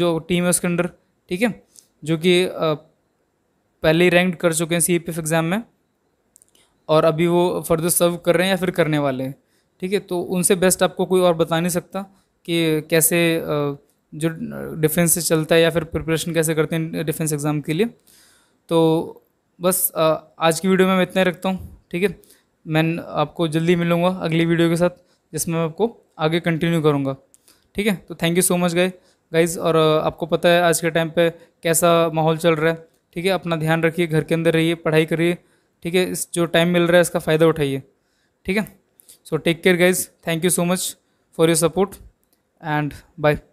जो टीम है उसके अंदर ठीक है जो कि पहले ही रैंक कर चुके हैं सी एग्ज़ाम में और अभी वो फर्दर सर्व कर रहे हैं या फिर करने वाले हैं ठीक है तो उनसे बेस्ट आपको कोई और बता नहीं सकता कि कैसे जो डिफेंस से चलता है या फिर प्रिपरेशन कैसे करते हैं डिफेंस एग्ज़ाम के लिए तो बस आज की वीडियो में मैं इतना ही रखता हूँ ठीक है मैं आपको जल्दी मिलूँगा अगली वीडियो के साथ जिसमें मैं आपको आगे कंटिन्यू करूँगा ठीक है तो thank you so much guys guys और आपको पता है आज के टाइम पर कैसा माहौल चल रहा है ठीक है अपना ध्यान रखिए घर के अंदर रहिए पढ़ाई करिए ठीक है इस जो टाइम मिल रहा है इसका फ़ायदा उठाइए ठीक है so take care guys thank you so much for your support and bye